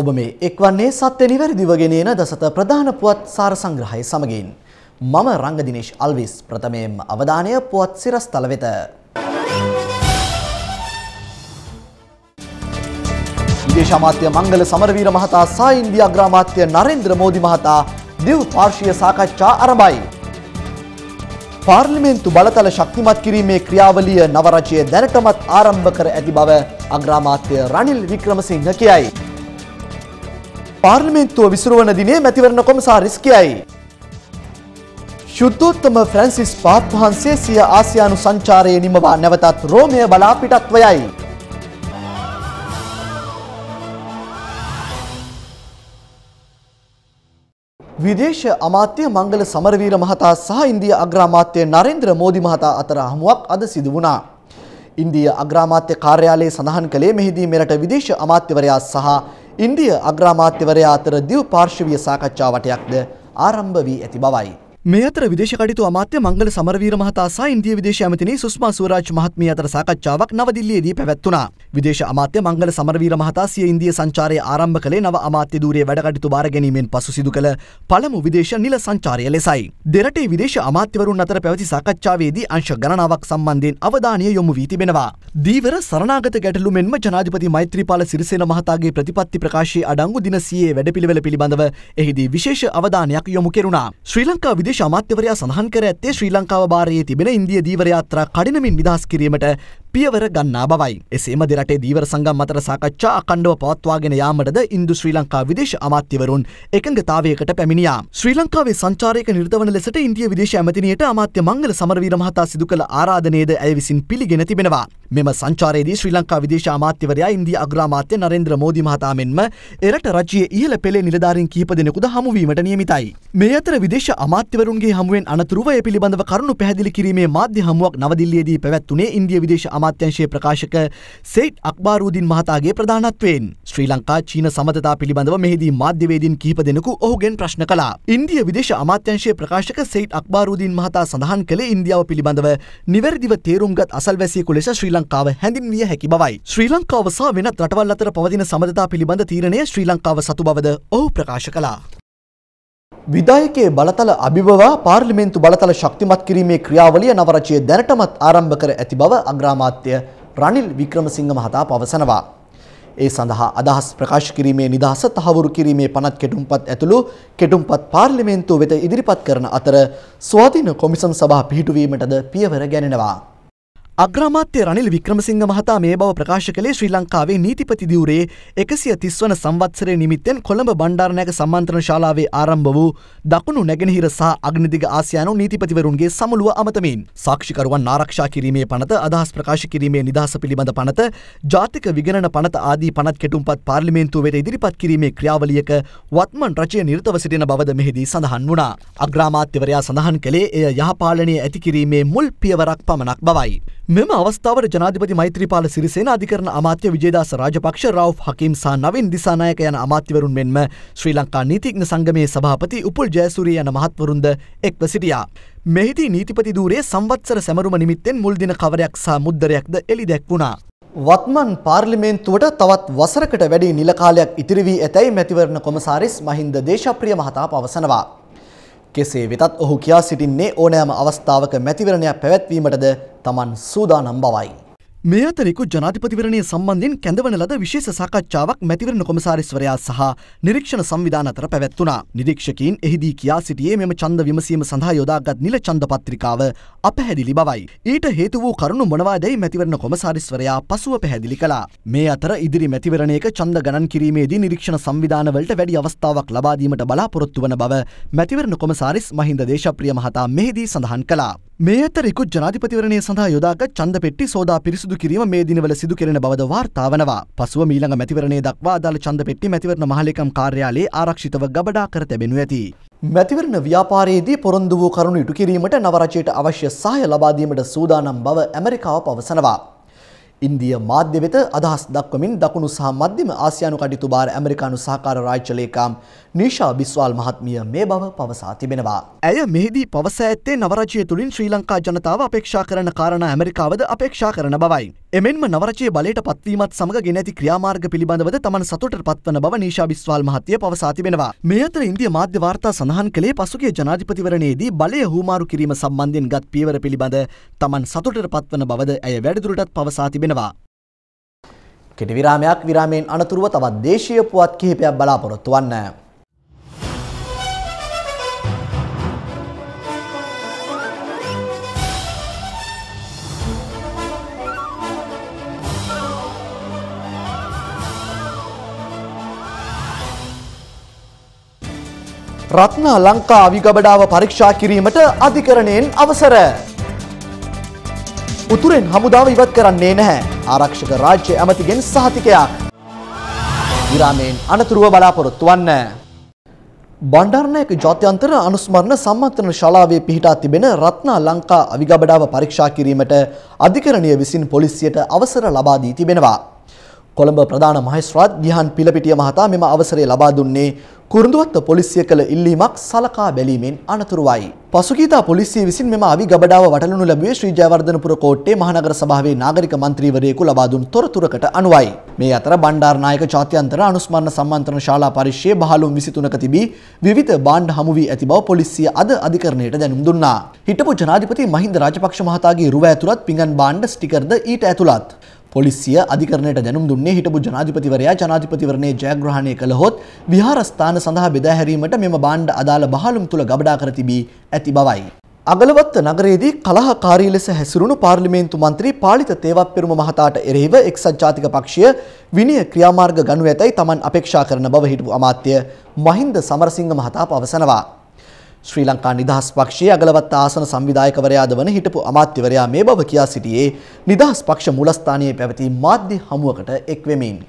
ඔබ මේ එක්වන්නේ සත්‍ය නිවැරදිව ගෙනෙන දසත ප්‍රධාන පුවත් සාර සංග්‍රහය සමගින් මම රංග දිනේෂ් අල්විස් ප්‍රථමයෙන් අවධානය පුවත් සිරස්තල වෙත. විදේශ අමාත්‍ය මංගල සමරවීර මහතා සහ ඉන්දියා අග්‍රාමාත්‍ය නරේන්ද්‍ර මෝදි මහතා දෙව් පාර්ශ්වීය සාකච්ඡා ආරම්භයි. පාර්ලිමේන්තු බලතල ශක්තිමත් කිරීමේ ක්‍රියාවලිය නව රජය දැනටමත් ආරම්භ කර ඇති බව අග්‍රාමාත්‍ය රනිල් වික්‍රමසිංහ කියයි. පාර්ලිමේන්තුව විසිරුවන දිනේ මැතිවරණ කොමසාරිස් කියයි. ශුද්ධෝත්තම ෆ්‍රැන්සිස් පාප් වහන්සේ සිය ආසියානු සංචාරයේ නිමවා නැවතත් රෝමය බලා පිටත්ව යයි. විදේශ අමාත්‍ය මංගල සමරවීර මහතා සහ ඉන්දිය අග්‍රාමාත්‍ය නරේන්ද්‍ර මෝදි මහතා අතර හමුවක් අද සිදු වුණා. ඉන්දිය අග්‍රාමාත්‍ය කාර්යාලයේ සඳහන් කළේ මෙහිදී මෙරට විදේශ අමාත්‍යවරයා සහ ඉන්දිය අග්‍රාමාත්‍යවරයා අතර දිව් පාර්ශවීය සාකච්ඡා වටයක්ද ආරම්භ වී ඇති බවයි මේ අතර විදේශ කටයුතු අමාත්‍ය මංගල සමරවීර මහතා සහ ඉන්දිය විදේශ ඇමතිනි සුෂ්මා ස්වරාජ් මහත්මිය අතර සාකච්ඡාවක් නවදිල්ලියේදී පැවැත්වුණා. විදේශ අමාත්‍ය මංගල සමරවීර මහතා සිය ඉන්දිය සංචාරය ආරම්භ කළේ නව අමාත්‍ය ධූරයේ වැඩ කටයුතු බාර ගැනීමෙන් පසු සිදු කළ පළමු විදේශ නිල සංචාරය ලෙසයි. දෙරටේ විදේශ අමාත්‍යවරුන් අතර පැවති සාකච්ඡාවේදී අංශ ගණනාවක් සම්බන්ධයෙන් අවධානය යොමු වී තිබෙනවා. දීවර සරණාගත ගැටලු මෙන්ම ජනාධිපති මෛත්‍රීපාල සිරිසේන මහතාගේ ප්‍රතිපත්ති ප්‍රකාශයේ අඩංගු දින සීයේ වැඩපිළිවෙල පිළිබඳව එහිදී විශේෂ අවධානයක් යොමු කෙරුණා. ශ්‍රී ලංකා විදේශ විදේශ අමාත්‍යවරයා සඳහන් කර ඇත්තේ ශ්‍රී ලංකාව භාරයේ තිබෙන ඉන්දිය දීවරයාත්‍රා කඩිනමින් නිදහස් කිරීමට පියවර ගන්නා බවයි. එසේම දෙරටේ දීවර සංගම් අතර සාකච්ඡා අකණ්ඩව පවත්වාගෙන යාමටද ඉන්දු ශ්‍රී ලංකා විදේශ අමාත්‍යවරුන් එකඟතාවයකට පැමිණියා. ශ්‍රී ලංකාවේ සංචාරයක නිර්දවන ලෙසට ඉන්දිය විදේශ ඇමතිනියට අමාත්‍ය මංගල සමරවීර මහතා සිදු කළ ආරාධනයද ඇය විසින් පිළිගෙන තිබෙනවා. මෙම සංචාරයේදී ශ්‍රී ලංකා විදේශ අමාත්‍යවරයා ඉන්දිය අග්‍රාමාත්‍ය නරේන්ද්‍ර මෝදි මහතා මෙන්ම එරට රජයේ ඉහළ පෙළේ නිලධාරීන් කිහිප දෙනෙකුද හමුවීමට නියමිතයි. මේ අතර විදේශ අමාත්‍යවරුන්ගේ හමුවෙන් අනතුරුව ඒ පිළිබඳව කරුණු පැහැදිලි කිරීමේ මාධ්‍ය හමුවක් නවදිල්ලියේදී පැවැත්වුණේ ඉන්දිය විදේශ අමාත්‍යංශයේ ප්‍රකාශක සෙයිට් අක්බාරූදින් මහතාගේ ප්‍රධානත්වයෙන් ශ්‍රී ලංකා චීන සමතතා පිළිබඳව මෙහිදී මාධ්‍යවේදීන් කිහිප දෙනෙකු ඔහුගෙන් ප්‍රශ්න කළා. ඉන්දිය විදේශ අමාත්‍යංශයේ ප්‍රකාශක සෙයිට් අක්බාරූදින් මහතා සඳහන් කළේ ඉන්දියාව පිළිබඳව නිවැරදිව තේරුම්ගත් අසල්වැසියෙකු ලෙස ශ්‍රී ලංකාව හැඳින්විය හැකි බවයි. ශ්‍රී ලංකාව සහ වෙනත් රටවල් අතර පවතින සමතතා පිළිබඳ තීරණය ශ්‍රී ලංකාව සතු බවද ඔහු ප්‍රකාශ කළා. විදායකයේ බලතල අභිබවා පාර්ලිමේන්තු බලතල ශක්තිමත් කිරීමේ ක්‍රියාවලිය නවරජයේ දැනටමත් ආරම්භ කර ඇති බව අග්‍රාමාත්‍ය රනිල් වික්‍රමසිංහ මහතා පවසනවා. ඒ සඳහා අදහස් ප්‍රකාශ කිරීමේ නිදහස තහවුරු කිරීමේ පනත් කෙටුම්පත් ඇතුළු කෙටුම්පත් පාර්ලිමේන්තුව වෙත ඉදිරිපත් කරන අතර ස්වාධීන කොමිසම් සභා පිහිටුවීමටද පියවර ගැනෙනවා. අග්‍රාමාත්‍ය රනිල් වික්‍රමසිංහ මහතා මේ බව ප්‍රකාශ කළේ ශ්‍රී ලංකාවේ නීතිපති දිවුරේ එකසිය තිස්වන සංවත්සරය නිමිත්තෙන් කොළඹ බණ්ඩාරනායක සම්මන්ත්‍රණ ශාලාවේ ආරම්භ වූ දකුණු නැගෙනහිර සහ අග්නිදිග ආසියානු නීතිපතිවරුන්ගේ සමුළුව අමතමින් සාක්ෂිකරුවන් ආරක්ෂා කිරීමේ පනත අදහස් ප්‍රකාශ කිරීමේ නිදහස පිළිබඳ පනත ජාතික විගණන පනත ආදී පනත් කෙටුම්පත් පාර්ලිමේන්තුව වෙත ඉදිරිපත් කිරීමේ ක්‍රියාවලියක වත්මන් රචය නිරතව සිටින බවද මෙහිදී සඳහන් වුණා. අග්‍රාමාත්‍යවරයා සඳහන් කළේ එය යහපාලනය ඇති කිරීමේ මුල් පියවරක් පමණක් බවයි. මෙම අවස්ථාවට ජනාධිපති මෛත්‍රීපාල සිරිසේන අධිකරණ අමාත්‍ය විජේදාස රාජපක්ෂ රව් හකීම් සහ නවින් දිසානායක යන අමාත්‍යවරුන් මෙන්ම ශ්‍රී ලංකා නීතිඥ සංගමයේ සභාපති උපුල් ජයසූරිය යන මහත්වරුන්ද එක්ව සිටියා. මෙහිදී නීතිපති ධූරයේ සංවත්සර සැමරුම නිමිත්තෙන් මුල් දින කවරයක් සහ මුද්දරයක්ද එළි දැක්වුණා. වත්මන් පාර්ලිමේන්තුවට තවත් වසරකට වැඩි නිල කාලයක් ඉතිරි වී ඇතැයි මැතිවරණ කොමසාරිස් මහින්ද දේශප්‍රිය මහතා පවසනවා. කෙසේ වෙතත් ඔහු කියා සිටින්නේ ඕනෑම අවස්ථාවක මැතිවරණයක් පැවැත්වීමටද තමන් සූදානම් බවයි. මේ අතරිකු ජනාධිපතිවරණය සම්බන්ධයෙන් කැඳවන ලද විශේෂ සාකච්ඡාවක් මැතිවරණ කොමසාරිස්වරයා සහ නිරීක්ෂණ සංවිධාන අතර පැවැත්වුණා. නිරීක්ෂකයින් එහිදී කියා සිටියේ මෙම ඡන්ද විමසීම සඳහා යොදාගත් නිල ඡන්ද පත්‍රිකාව අපැහැදිලි බවයි. ඊට හේතු වූ කරුණු මොනවාදැයි මැතිවරණ කොමසාරිස්වරයා පසුව පැහැදිලි කළා. මේ අතර ඉදිරි මැතිවරණයක ඡන්ද ගණන් කිරීමේදී නිරීක්ෂණ සංවිධානවලට වැඩි අවස්ථාවක් ලබා දීමට බලාපොරොත්තු වන බව මැතිවරණ කොමසාරිස් මහින්ද දේශප්‍රිය මහතා මෙහිදී සඳහන් කළා. මේ අතර ඉකුත් ජනාධිපතිවරණය සඳහා යොදාගත් ඡන්ද පෙට්ටි සෝදා පිරිසිදු කිරීම මේ දිනවල සිදු කෙරෙන බවද වාර්තා වනවා. පසුව මීළඟ මැතිවරණය දක්වා අදාළ ඡන්ද පෙට්ටි මැතිවරණ මහලේකම් කාර්යාලයේ ආරක්ෂිතව ගබඩා කර තැබෙනු ඇති. මැතිවරණ ව්‍යාපාරයේදී පොරොන්දු වූ කරුණු ඉටු කිරීමට නව රජයට අවශ්‍ය සහාය ලබා දීමට සූදානම් බව ඇමරිකාව පවසනවා. ඉන්දිය මාධ්‍ය වෙත අදහස් දක්වමින් දකුණු සහ මධ්‍යම ආසියානු කටයුතු භාර ඇමරිකානු සහකාර රාජ්‍ය ලේකම් නීෂා බිස්වාල් මහත්මිය මේ බව පවසා තිබෙනවා. ඇය මෙහිදී පවසා ඇත්තේ නවරජය තුළින් ශ්‍රී ලංකා ජනතාව අපේක්ෂා කරන කාරණා ඇමරිකාවද අපේක්ෂා කරන බවයි. එමෙන්ම නවරජයේ බලයට පත්වීමත් සමග ගෙන ඇති ක්‍රියාමාර්ග පිළිබඳවද තමන් සතුටට පත්වන බව නීෂා බිස්වාල් මහත්මිය පවසා තිබෙනවා. මේ අතර ඉන්දියා මාධ්‍ය වාර්තා සඳහන් කළේ පසුගිය ජනාධිපතිවරණයේදී බලය හුවමාරු කිරීම සම්බන්ධයෙන් ගත් පියවර පිළිබඳ තමන් සතුටට පත්වන බවද ඇය වැඩිදුරටත් පවසා තිබෙනවා. කෙටි විරාමයක් විරාමයෙන් අනතුරුව තවත් දේශීය පුවත් කිහිපයක් බලාපොරොත්තු වන්න. රත්න ලංකා අවිගබඩාව පරීක්ෂා කිරීමට අධිකරණයෙන් අවසර. උතුරෙන් හමුදාව ඉවත් කරන්නේ නැහැ. ආරක්ෂක රාජ්‍ය ඇමතිගෙන් සහතිකයක්. විරාමයෙන් අනතුරුව බලාපොරොත්තු වන්න. බණ්ඩාරනායක ජාත්‍යන්තර අනුස්මරණ සම්මන්ත්‍රණ ශාලාවේ පිහිටා තිබෙන රත්නා ලංකා අවිගබඩාව පරීක්ෂා කිරීමට අධිකරණය විසින් පොලිසියට අවසර ලබා දී තිබෙනවා. කොළඹ ප්‍රධාන මහේස්ත්‍රාත් ගිහාන් පිලපිටිය මහතා මෙම අවසරය ලබා දුන්නේ කුරුඳුවත්ත පොලිසිය කළ ඉල්ලීමක් සලකා බැලීමෙන් අනතුරුවයි. පසුගීතා පොලිසිය විසින් මෙම අවි ගබඩාව වටලනු ලැබුවේ ශ්‍රී ජයවර්ධනපුර කෝට්ටේ මහනගර සභාවේ නාගරික මන්ත්‍රීවරයෙකු ලබා දුන් තොරතුරකට අනුවයි. මේ අතර බණ්ඩාරනායක ජාත්‍යන්තර අනුස්මරණ සම්මන්ත්‍රණ ශාලා පරිශ්ෂයේ බහලුම් 23ක තිබී විවිධ බාණ්ඩ හමු වී ඇති බව පොලිසිය අද අධිකරණයට දැනුම් දුන්නා. හිටපු ජනාධිපති මහින්ද රාජපක්ෂ මහතාගේ රුව ඇතුළත් පිඟන් බාණ්ඩ ස්ටිකර්ද ඊට ඇතුළත්. පොලිසිය අධිකරණයට දැනුම් දුන්නේ හිටපු ජනාධිපතිවරයා ජනාධිපතිවරණයේ ජයග්‍රහණය කළහොත් විහාරස්ථාන සඳහා බෙදා හැරීමට මෙම බාණ්ඩ අදාළ බහලුම් තුල ගබඩා කර තිබී ඇති බවයි. අගලවත්ත නගරයේදී කලහකාරී ලෙස හැසිරුණු පාර්ලිමේන්තු මන්ත්‍රී පාලිත තේවප්පෙරුම මහතාට එරෙහිව එක්සත් ජාතික පක්ෂය විනය ක්‍රියාමාර්ග ගනු ඇතැයි Taman අපේක්ෂා කරන බව හිටපු අමාත්‍ය මහින්ද සමරසිංහ මහතා පවසනවා. ශ්‍රී ලංකා නිදහස් පක්ෂයේ අගලවත් ආසන සංවිධායකවරයාද වන හිටපු අමාත්‍යවරයා මේ බව කියා සිටියේ නිදහස් පක්ෂ මූලස්ථානයේ පැවති මාධ්‍ය හමුවකට එක් වෙමින්.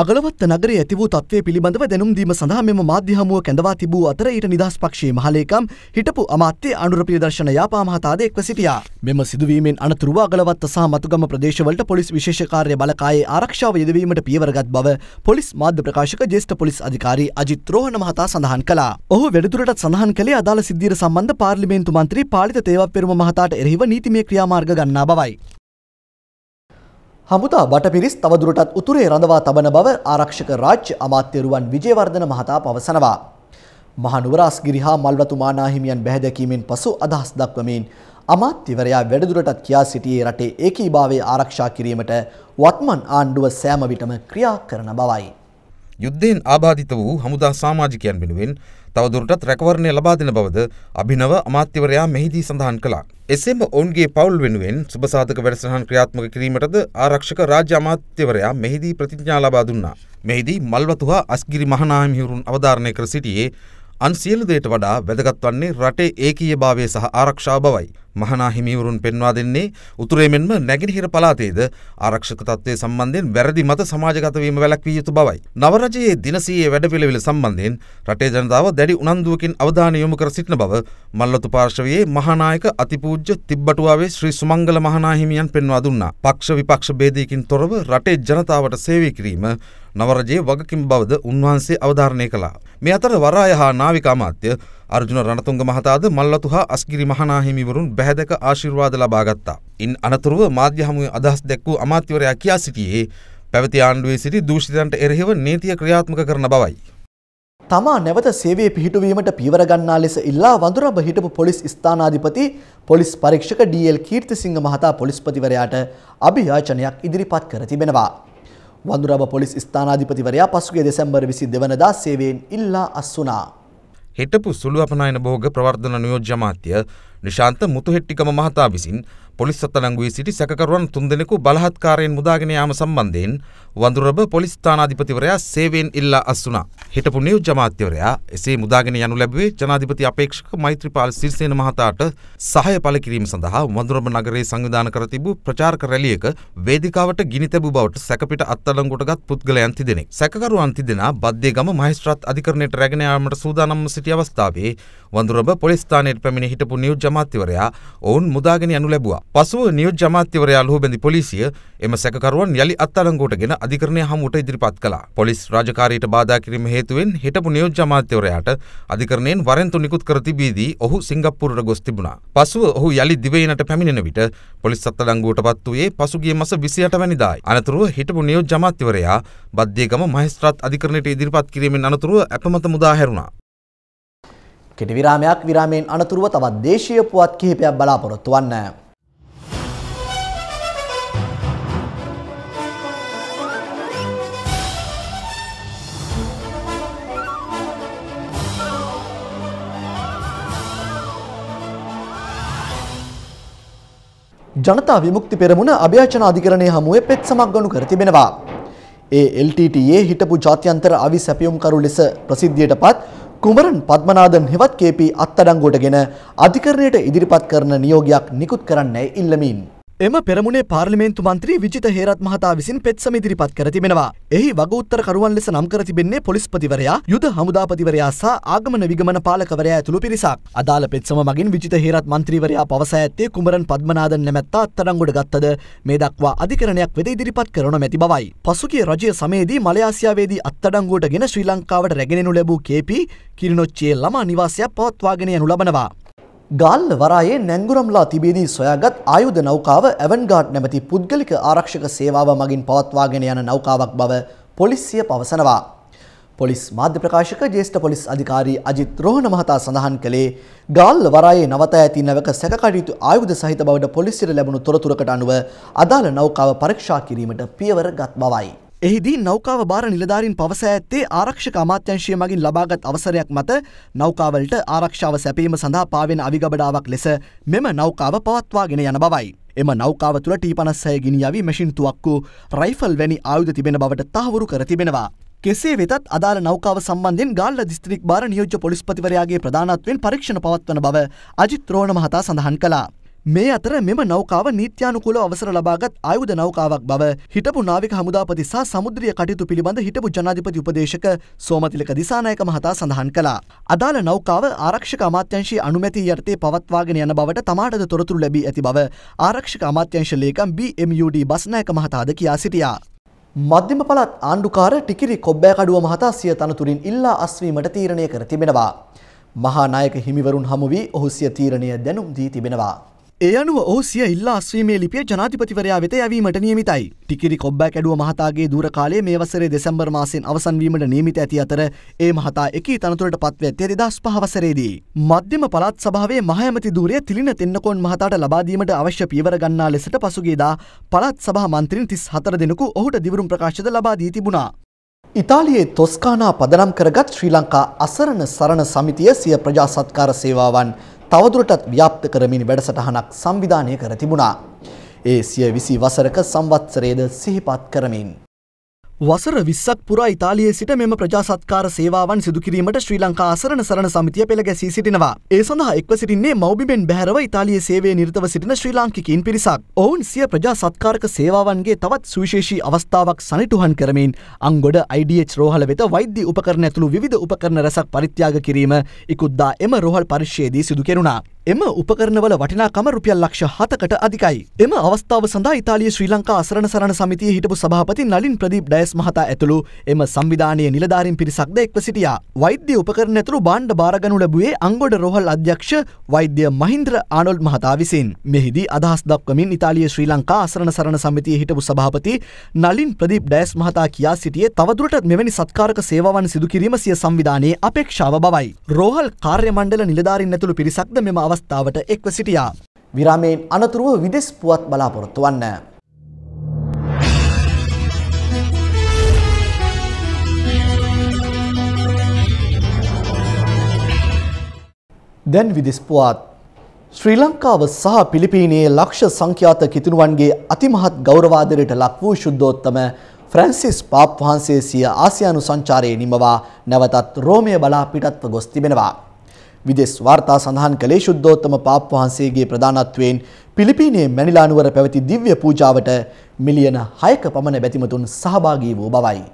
අගලවත්ත නගර ඇති වූ තත්වය පිළිබඳව දැනුම් දීම සඳහා මෙම මාධ්‍ය හමුව කැඳවා තිබූ අතර ඊට නිදහස් පක්ෂයේ මහලේකම් හිටපු අමාත්‍ය අනුරපියදර්ශන යාපා මහතාද එක්ව සිටියා. මෙම සිදුවීමෙන් අනතුරුව අගලවත්ත සහ මතුගම ප්‍රදේශවලට පොලිස් විශේෂ කාර්ය බලකායේ ආරක්ෂාව යෙදවීමට පියවරගත් බව පොලිස් මාධ්‍ය ප්‍රකාශක ජ්‍යෙෂ්ඨ පොලිස් අධිකාරී අජිත් රෝහණ මහතා සඳහන් කළා. ඔහු වැඩිදුරටත් සඳහන් කළේ අදාළ සිද්ධියට සම්බන්ධ පාර්ලිමේන්තු මන්ත්‍රී පාලිත තේවප්පෙරුම මහතාට එරෙහිව නීතිමය ක්‍රියාමාර්ග ගන්නා බවයි. හමුදා බටපිරිස් තවදුරටත් උතුරේ රඳවා තබන බව ආරක්ෂක රාජ්‍ය අමාත්‍යරුවන් විජේවර්ධන මහතා පවසනවා. මහනුවරාස්ගිරි හා මල්වතු මානා හිමියන් බැහැදැකීමෙන් පසු අදහස් දක්වමින් අමාත්‍යවරයා වැඩිදුරටත් කියා සිටියේ රටේ ඒකීභාවය ආරක්ෂා කිරීමට වත්මන් ආණ්ඩුව සෑම විටම ක්‍රියා කරන බවයි. යුද්ධයෙන් ආබාධිත වූ හමුදා සාමාජිකයන් වෙනුවෙන් තවදුරටත් රැකවරණය ලබා දෙන බවද අභිනව අමාත්‍යවරයා මෙහිදී සඳහන් කළා. එසේම ඔවුන්ගේ පවුල් වෙනුවෙන් සුබසාධක වැඩසටහන් ක්‍රියාත්මක කිරීමටද ආරක්ෂක රාජ්‍ය අමාත්‍යවරයා මෙහිදී ප්‍රතිඥා ලබා දුන්නා. මෙහිදී මල්වතු හා අස්ගිරි මහනාහිමි හිවුරුන් අවධාරණය කර සිටියේ අන් සියලු දේට වඩා වැදගත් වන්නේ රටේ ඒකීයභාවය සහ ආරක්ෂාව බවයි. මහනාහිමිවරුන් පෙන්වා දෙන්නේ උතුරේ මෙන්ම නැගෙනහිර පළාතේද ආරක්ෂක තත්ත්වය සම්බන්ධයෙන් වැරදි මත සමාජගත වීම වැළැක්විය යුතු බවයි. නවරජයේ දිනසීයේ වැඩපිළිවෙල සම්බන්ධයෙන් රටේ ජනතාව දැඩි උනන්දුවකින් අවධානය යොමු කර සිටින බව මල්ලතු පාර්ශවයේ මහානායක අතිපූජ්‍ය තිබ්බටුවාවේ ශ්‍රී සුමංගල මහනාහිමියන් පෙන්වා දුන්නා. පක්ෂ විපක්ෂ ભેදයකින් තොරව රටේ ජනතාවට සේවය කිරීම නවරජයේ වගකීම් බවද උන්වහන්සේ අවධාරණය කළා. මේ අතර වරාය හා නාවික අමාත්‍ය අර්ජුන රණතුංග මහතාද මල්ලතු හා අස්ගිරි මහනාහිමිවරුන් බැහැදක ආශිර්වාද ලබාගත්තා. ඉන් අනතුරුව මාධ්‍ය හමුවේ අදහස් දැක්වූ අමාත්‍යවරයා කියා සිටියේ පැවති ආණ්ඩුවේ සිටි දූෂිතයන්ට එරෙහිව නීතිය ක්‍රියාත්මක කරන බවයි. තමා නැවත සේවයේ පිහිටුවීමට පියවර ගන්නා ලෙස ඉල්ලා වඳුරඹ හිටපු පොලිස් ස්ථානාධිපති පොලිස් පරීක්ෂක ඩී.එල්. කීර්තිසිංහ මහතා පොලිස්පතිවරයාට අභියාචනයක් ඉදිරිපත් කර තිබෙනවා. වඳුරඹ පොලිස් ස්ථානාධිපතිවරයා පසුගිය දෙසැම්බර් 22 වනදා සේවයෙන් ඉල්ලා අස්වුනා. හිටපු සුළුවපනායන භෝග ප්‍රවර්ධන නියෝජ්‍ය අමාත්‍ය නිශාන්ත මුතුහෙට්ටිකම මහතා විසින් පොලිස් අත්අඩංගු වී සිටි සැකකරුවන් තුන්දෙනෙකු බලහත්කාරයෙන් මුදාගෙන යාම සම්බන්ධයෙන් වඳුරබ පොලිස් ස්ථානාධිපතිවරයා සේවයෙන් ඉල්ලා අස්වුණා. හිටපු නියෝජ්‍ය අමාත්‍යවරයා එසේ මුදාගෙන යනු ලැබුවේ ජනාධිපති අපේක්ෂක මෛත්‍රීපාල සිරිසේන මහතාට සහාය පළ කිරීම සඳහා වඳුරබ නගරයේ සංවිධාන කර තිබූ ප්‍රචාරක රැලියක වේදිකාවට ගිනි තැබූ බවට සැකපිට අත්අඩංගුවටගත් පුද්ගලයන් තිදෙනෙක්. සැකකරුවන් තිදෙනා බද්දේගම මහේස්ත්‍රාත් අධිකරණයට රැගෙන යාමට සූදානම්ව සිටි අවස්ථාවේ වඳුරබ පොලිස් ස්ථානයට පැමිණ හිටපු නියෝජ්‍ය ජමාත්‍යවරයා ඔවුන් මුදාගෙන යනු ලැබුවා. පසුව නියෝජ්‍ය ජමාත්‍යවරයා ලුහුබැඳි පොලිසිය එම සැකකරුවන් යළි අත්අඩංගුවටගෙන අධිකරණය හමුවට ඉදිරිපත් කළා. පොලිස් රාජකාරියට බාධා කිරීම හේතුවෙන් හිටපු නියෝජ්‍ය ජමාත්‍යවරයාට අධිකරණයෙන් වරෙන්තු නිකුත් කර තිබීදී ඔහු සිංගප්පූරුවට ගොස් තිබුණා. පසුව ඔහු යළි දිවයිනට පැමිණෙන විට පොලිස් අත්අඩංගුවටපත් වූයේ පසුගිය මස 28 වැනිදායි. අනතුරුව හිටපු නියෝජ්‍ය ජමාත්‍යවරයා බද්දේගම මහේස්ත්‍රාත් අධිකරණයට ඉදිරිපත් කිරීමෙන් අනතුරුව අපමත මුදා හැරුණා. කෙටි විරාමයක් විරාමයෙන් අනතුරුව තවත් දේශීය පුවත් කිහිපයක් බලාපොරොත්තු වන්න. ජනතා විමුක්ති පෙරමුණ අභ්‍යාචන අධිකරණය හමුවේ පෙත් සමක් ගොනු කර තිබෙනවා. ඒ LTTයේ හිටපු ජාත්‍යන්තර අවි සැපියුම්කරු ලෙස ප්‍රසිද්ධියට පත් කුමරන් පද්මනාදන් හෙවත් කේපී අත්අඩංගුවට ගෙන අධිකරණයට ඉදිරිපත් කරන නියෝගයක් නිකුත් කරන්නයි ඉල්ලමින්. එම පෙරමුණේ පාර්ලිමේන්තු මන්ත්‍රී විජිත හේරත් මහතා විසින් පෙත්සම ඉදිරිපත් කර තිබෙනවා. එහි වගඋත්තරකරුවන් ලෙස නම් කර තිබෙන්නේ පොලිස්පතිවරයා, යුද හමුදාපතිවරයා සහ ආගමන විගමන පාලකවරයා ඇතුළු පිරිසක්. අදාළ පෙත්සම මගින් විජිත හේරත් මන්ත්‍රීවරයා පවසා ඇත්තේ කුමරන් පද්මනාදන් නැමැත්තා අත්අඩංගුවට ගත්තද මේ දක්වා අධිකරණයක් වෙත ඉදිරිපත් කරන මැති බවයි. පසුගිය රජය සමයේදී මලයාසියාවේදී අත්අඩංගුවට ගෙන ශ්‍රී ලංකාවට රැගෙනනු ලැබූ කේපී කිරිනොච්චියේ ළමා නිවාසයක් පවත්වාගෙන යනු ලබනවා. ගාල්ල වරායේ නැංගුරම්ලා තිබේදී සොයාගත් ආයුධ නෞකාව ඇවන්ගාඩ් නැමැති පුද්ගලික ආරක්ෂක සේවාව මගින් පවත්වාගෙන යන නෞකාවක් බව පොලිසිය පවසනවා. පොලිස් මාධ්‍ය ප්‍රකාශක ජේෂ්ඨ පොලිස් අධිකාරී අජිත් රෝහණ මහතා සඳහන් කළේ ගාල්ල වරායේ නවත ඇති නැවක සැකකටයුතු ආයුධ සහිත බවට පොලිසියට ලැබුණු තොරතුරකට අනුව අදාළ නෞකාව පරීක්ෂා කිරීමට පියවර ගත් බවයි. එහිදී නෞකාව භාර නිලධාරින් පවසා ඇත්තේ ආරක්ෂක අමාත්‍යංශය මගින් ලබාගත් අවසරයක් මත නෞකාවලට ආරක්ෂාව සැපීම සඳහා පාවෙන අවිගබඩාවක් ලෙස මෙම නෞකාව පවත්වාගෙන යන බවයි. එම නෞකාව තුළ ටීපනස්සය ගිනිියවි මැසින් තුවක්කු රයිෆල් වැනි ආයුධ තිබෙන බවට තහවුරු කර තිබෙනවා. කෙසේ වෙතත් අදාළ නෞකාව සම්බන්ධෙන් ගාල්ල දිස්ත්‍රික් භාර නියෝජ්‍ය පොලිස්පතිවරයාගේ ප්‍රධානත්වෙන් පරීක්ෂණ පවත්වන බව අජිත් ත්‍රෝණ මහතා සඳහන් කළා. මේ අතර මෙම නෞකාව නීත්‍යානුකූල අවසර ලබාගත් ආයුධ නෞකාවක් බව හිටපු නාවික හමුදාපති සහ සමුද්‍රීය කටයුතු පිළිබඳ හිටපු ජනාධිපති උපදේශක සෝමතිලක දිසානායක මහතා සඳහන් කළා. අදාළ නෞකාව ආරක්ෂක අමාත්‍යංශයේ අනුමැතිය යටතේ පවත්වාගෙන යන බවට තමාටද තොරතුරු ලැබී ඇති බව ආරක්ෂක අමාත්‍යංශ ලේකම් BMUD බස්නායක මහතාද කියා සිටියා. මධ්‍යම පළාත් ආණ්ඩුකාර ටිකිරි කොබ්බෑකඩුව මහතා සිය තනතුරින් ඉල්ලා අස්වීමට තීරණය කර තිබෙනවා. මහා නායක හිමිවරුන් හමු වී ඔහු සිය තීරණය දැනුම් දී තිබෙනවා. ඒ අනුව ඔහු සිය ඉල්ලා අස්වීමේ ලිපිය ජනාතිපතිවරයා වෙත යැවීමට නියමිතයි. ටිකිරි කොබ්බෑ කැඩුව මහතාගේ දූර කාලයේ මේ වසරේ දෙසැම්බර් මාසයෙන් අවසන් වීමට නියමිත ඇති අතර ඒ මහතා එකී තනතුරට පත්ව ඇත්තේ 2005 වසරේදී. මධ්‍යම පළාත් සභාවේ මහඇමති ධූරය තිලින තෙන්නකෝන් මහතාට ලබා දීමට අවශ්‍ය පියවර ගන්නා ලෙසට පසුගියදා පළාත් සභා මන්ත්‍රීන් 34 දෙනෙකු ඔහුට දිවුරුම් ප්‍රකාශද ලබා දී තිබුණා. ඉතාලියේ තොස්කානා පදනම් කරගත් ශ්‍රී ලංකා අසරණ සරණ සමිතිය සිය ප්‍රජා සත්කාර සේවාවන් තවදුරටත් ව්‍යාප්ත කරමින් වැඩසටහනක් සංවිධානය කර තිබුණා. ඒ සිය විසි වසරක සම්වත්සරයේද සිහිපත් කරමින්. වසර විස්සක් පුරා ඉතාලියේ සිට මෙම ප්‍රජාසත්කාර සේවාවන් සිදුකිරීමට ශ්‍රී ලංකා අසරණ සරණ සමිතිය පෙළ ගැසී සිටිනවා. ඒ සඳහා එක්ව සිටින්නේ මෞබිමෙන් බැහැරව ඉතාලියේ සේවයේ නිරතව සිටින ශ්‍රී ලාංකිකයින් පිරිසක්. ඔවුන් සිය ප්‍රජාසත්කාරක සේවාවන්ගේ තවත් සුවිශේෂී අවස්ථාවක් සනිටුහන් කරමින් අංගොඩ IDH රෝහල වෙත වෛද්‍ය උපකරණ ඇතුළු විවිධ උපකරණ රැසක් පරිත්‍යාග කිරීම ඉකුද්දා එම රෝහල් පරිශ්‍රයේදී සිදු කෙරුණා. එම උපකරණවල වටිනාකම රුපියල් ලක්ෂ හතකට අධිකයි. එම අවස්ථාව සඳහා ඉතාලිය ශ්‍රී ලංකා අසරණ සරණ සමිතිය හිටපු සභාපති නලින් ප්‍රදීප් ඩයස් මහතා ඇතුළු එම සංවිධානයේ නිලධාරීන් පිරිසක්ද එක්ව සිටියා. වෛද්‍ය උපකරණ ඇතුළු බාණ්ඩ බාරගනු ලැබුවේ අංගොඩ රෝහල් අධ්‍යක්ෂ වෛද්‍ය මහින්ද්‍ර ආනොල්ඩ් මහතා විසින්. මෙහිදී අදහස් දක්වමින් ඉතාලිය ශ්‍රී ලංකා අසරණ සරණ සමිතිය හිටපු සභාපති නලින් ප්‍රදීප් ඩයස් මහතා කියා සිටියේ තවදුරටත් මෙවැනි සත්කාරක සේවාවන් සිදු කිරීම සිය සංවිධානයේ අපේක්ෂාව බවයි. රෝහල් කාර්ය මණ්ඩල නිලධාරීන් ඇතුළු පිරිසක්ද මෙම අවස්ථාව අවස්ථාවට එක්ව සිටියා. විරාමයෙන් අනතුරුව විදෙස් පුවත් බලාපොරොත්තු වන්න. දැන් විදිස් පුවත් ශ්‍රී ලංකාව සහ පිලිපීනයේ ලක්ෂ සංඛ්‍යාත කිතුණුවන්ගේ අතිමහත් ගෞරවාදරයට ලක් වූ ශුද්ධෝත්තම ෆ්‍රැන්සිස් පාප් වහන්සේ සිය ආසියානු සංචාරයේ නිමවා නැවතත් රෝමය බලා පිටත්ව ගොස් තිබෙනවා. විදෙස් වාර්තා සඳහන් කළේ ශුද්ධෝත්තම පාප් වහන්සේගේ ප්‍රධානත්වයෙන් පිලිපීනයේ මැනිලානුවර පැවති දිව්‍ය පූජාවට මිලියන 6ක පමණ බැතිමතුන් සහභාගී වූ බවයි.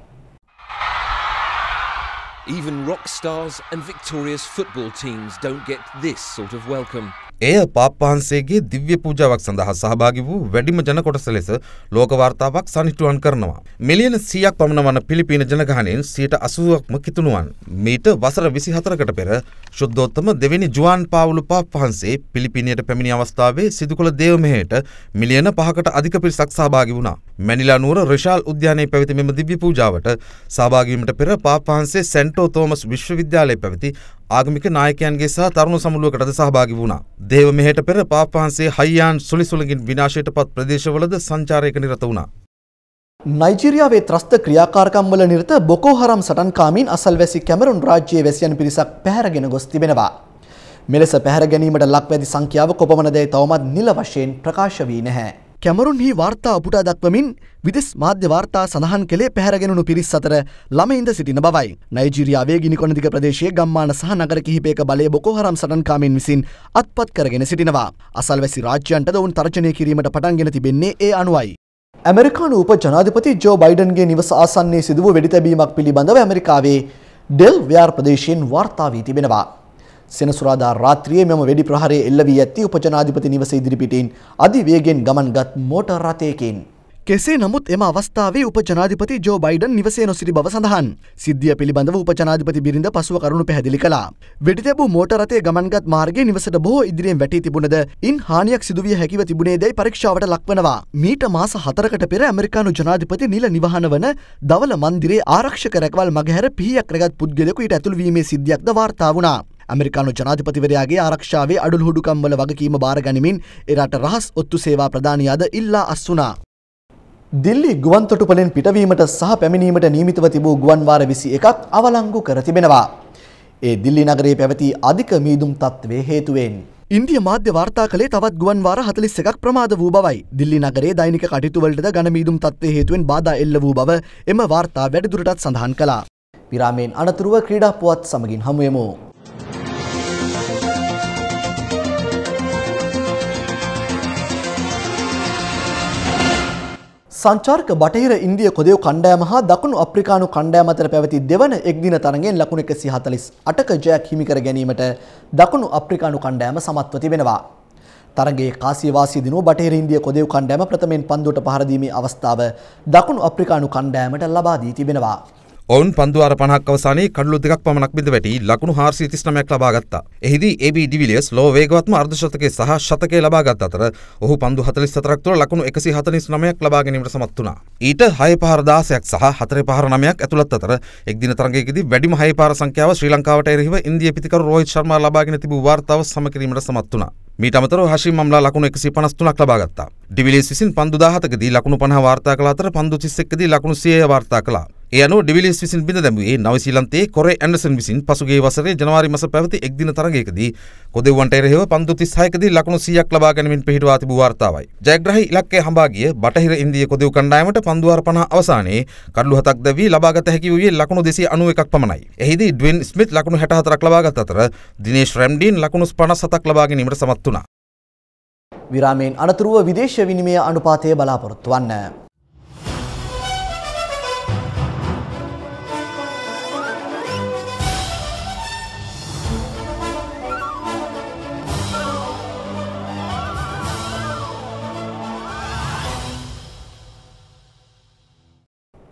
Even rock stars and victorious football teams don't get this sort of welcome. එය පාප්පහන්සේගේ දිව්‍ය පූජාවක් සඳහා සහභාගි වූ වැඩිම ජන කොටස ලෙස ලෝකවාර්තාවක් සනිටුවන් කරනවා. මිලියන සියයක් පමණ වන පිලිපීන ජනගහනයෙන් සියට අසුවක්ම කිතුණුවන්. මීට වසර විසි හතරකට පෙර ශුද්ධෝත්තම දෙවැනි ජුවන් පාවුලු පාප්පහන්සේ පිලිපිනියට පැමිණි අවස්ථාවේ සිදුකොළ දේවමහයට මිලියන පහකට අධික පිරිසක් සහභාගි වුණා. මැනිලා නුවර රිෂාල් උද්‍යානයේ පැවති මෙම දිව්‍ය පූජාවට සහභාගීවීමට පෙර පාප්පහන්සේ සැන්ටෝ තෝමස් විශ්වවිද්‍යාලයේ පැවති ආගමික නායකයන්ගේ සහ තරුණ සමුළුවකටද සහභාගි වුණා. දේව මෙහෙට පෙර පාප් වහන්සේ හයියාන් සුලිසුලඟින් විනාශයට පත් ප්‍රදේශවලද සංචාරයක නිරත වුණා. නයිජීරියාවේ ත්‍රස්ත ක්‍රියාකාරකම් වල නිරත බොකෝ හරම් සටන්කාමීන් අසල්වැසි කැමරුන් රාජ්‍යයේ වැසියන් පිරිසක් පැහැරගෙන ගොස් තිබෙනවා. මෙලෙස පැහැර ගැනීමට ලක්වැදි සංඛ්‍යාව කොපමණදැයි තවමත් නිල වශයෙන් ප්‍රකාශ වී නැහැ. කැමරුන්හි වාර්තා උපුටා දක්වමින් විදෙස් මාධ්‍ය වාර්තා සඳහන් කළේ පැහැරගෙනුණු පිරිස් අතර ළමයින්ද සිටින බවයි. නයිජීරියාවේ ගිනිකොනදිග ප්‍රදේශයේ ගම්මාන සහ නගර කිහිපයක බලය බොකෝහරම් සටන්කාමීන් විසින් අත්පත් කරගෙන සිටිනවා. අසල්වැසි රාජ්‍යයන්ටද ඔවුන් තරචනය කිරීමට පටන්ගෙන තිබෙන්නේ ඒ අනුවයි. ඇමරිකානු උප ජනාධිපති ජෝ බයිඩන්ගේ නිවස ආසන්නයේ සිදුව වෙඩිතැබීමක් පිළිබඳව ඇමරිකාවේ ඩෙල් ව්‍යාර් ප්‍රදේශයෙන් වාර්තා වී තිබෙනවා. සෙනසුරාදා රාත්‍රියේ මෙම වෙඩි ප්‍රහාරය එල්ල වී ඇති උපජනාධිපති නිවස ඉදිරිපිටින් අධිවේගෙන් ගමන්ගත් මෝටර් රථයකින් කෙසේ නමුත් එම අවස්ථාවේ උපජනාධිපති ජෝ බයිඩන් නිවසේ නොසිටි බව සඳහන්. සිද්ධිය පිළිබඳව උපජනාධිපති බිරිඳ පසුව කරුණු පැහැදිලි කළා. වෙඩි තැබූ මෝටර් රථය ගමන්ගත් මාර්ගයේ නිවසට බොහෝ ඉදිරියෙන් වැටී තිබුණද ඉන් හානියක් සිදුවිය හැකිව තිබුණේදැයි පරීක්ෂාවට ලක්වනවා. මීට මාස හතරකට පෙර ඇමරිකානු ජනාධිපති නිල නිවහන වන දවල මන්දිරේ ආරක්ෂක රැකවල් මගහැර පිහියක් රැගත් පුද්ගලයෙකු ඊට ඇතුළු වීමේ සිද්ධියක්ද වාර්තා වුණා. ඇමරිකානු ජනාධිපතිවරයාගේ ආරක්ෂාවේ අඩුල්හුඩුකම්වල වගකීම භාරගනිමින් එරට රහස් ඔත්තු සේවා ප්‍රධානයාද ඉල්ලා අස්වනා. දිල්ලි ගුවන්තොටුපලෙන් පිටවීමට සහ පැමිණීමට නීමිතව තිබූ ගුවන්වාර විසි එකත් අවලංගු කර තිබෙනවා. ඒ දිල්ලි නගරේ පැවති අධික මීදුම් තත්ත්වේ හේතුවෙන්. ඉන්දිය මාධ්‍ය වාර්තා කළේ තවත් ගුවන් වාර හතලිස් එකක් ප්‍රමාද වූ බවයි දිල්ලි නගරේ දෛනික කටයුතුවලටද ගණමීදුම් තත්ත්වය හේතුවෙන් බාධා එල්ල වූ බව එම වාර්තා වැඩිදුරටත් සඳහන් කළා. විරාමයෙන් අනතුරුව ක්‍රීඩා පුවත් සමගින් හමුයමු. සංචාර්ක බටහිර ඉන්දිය කොදයෝ කණ්ඩෑම හා දකුණු අප්‍රිකානු කණ්ඩෑම අතර පැවති දෙවන එක්දින තරගෙන් ලකුණු එකසි හතලිස් අටක ජයක් හිමිකර ගැනීමට දකුණු අප්‍රිකානු කණ්ඩෑම සමත්ව තිබෙනවා. තරගේ කාසිවාසි දිනුව බටහිර ඉන්දිය කොදයෝ කණ්ඩෑම ප්‍රථමයෙන් පන්දුවට පහරදීමේ අවස්ථාව දකුණු අප්‍රිකානු කණ්ඩෑමට ලබා දී තිබෙනවා. ඔවුන් පන්දුවාර පනහක් අවසානයේ කඩලු දෙකක් පමණක් බිඳ වැටි ලකුණු 439ක් ලබා ගත්තා. එහිදී AB ඩිවිලියර්ස් ලෝ වේගවත්ම අර්ධශතකයේ සහ ශතකයේ ලබා ගත් අතර ඔහු පන්දු 44ක් තුළ ලකුණු 149ක් ලබා ගැනීමට සමත් වුණා. ඊට 6 පහර 16ක් සහ 4 පහර 9ක් ඇතුළත් අතර එක් දින තරගයකදී වැඩිම 6 පහර සංඛ්‍යාව ශ්‍රී ලංකාවට එරෙහිව ඉන්දිය පිතිකරු රෝහිත් ශර්මා ලබාගෙන තිබූ වාර්තාව සම කිරීමට සමත් වුණා. මීට අමතරව හෂීම් මම්ලා ලකුණු 153ක් ලබා ගත්තා. ඩිවිලියර්ස් විසින් පන්දු 17කදී ලකුණු 50 වාර්තා කළ අතර පන්දු 31කදී ලකුණු 100 වාර්තා කළා. යනු ඩිවිලිස් විසින් බිඳ දැමුවේ නවසීලන්තයේ කොරේ ඇන්ඩසන් විසින් පසුගේ වසරේ ජනවාරි මස පැවති එක්දින තරගයකදී කොදෙව්වන්ට එරෙහිව පන්දු 36කදී ලකුණු 100ක් ලබා ගැනීමෙන් පිහිටුවා තිබූ වාර්තාවයි. ජයග්‍රහී ඉලක්කය හඹා ගිය බටහිර ඉන්දිය කොදෙව් කණ්ඩායමට පන්දු 50 අවසානයේ කඩලු හතක් දැවී ලබාගත හැකි වූයේ ලකුණු 291ක් පමණයි. එහිදී ඩ්වින් ස්මිත් ලකුණු 64ක් ලබාගත් අතර දිනේෂ් රැම්ඩීන් ලකුණු 57ක් ලබා ගැනීමට සමත් වුණා. විරාමයෙන් අනතුරුව විදේශ විනිමය අනුපාතය බලාපොරොත්තු වන්න.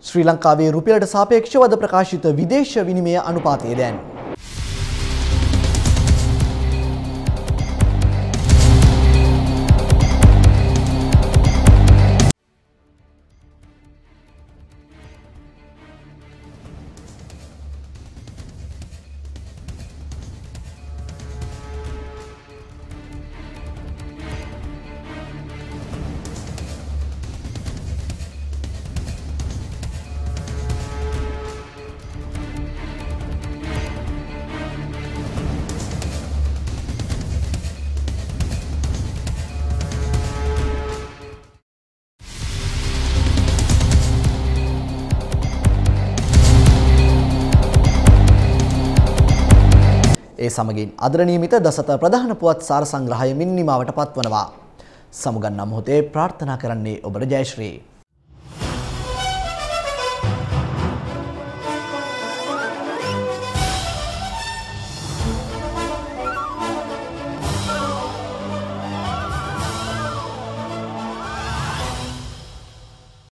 ශ්‍රී ලංකාවේ රුපියලට සාපේක්ෂව අද ප්‍රකාශිත විදේශ විනිමය අනුපාතය දැන් ඒ සමගින් අදර නියමිත දසත ප්‍රධාන පුවත් සාර සංග්‍රහය මින් නිමාවට පත්වනවා. සමුගන්නා මොහොතේ ප්‍රාර්ථනා කරන්නේ ඔබට ජයශ්‍රී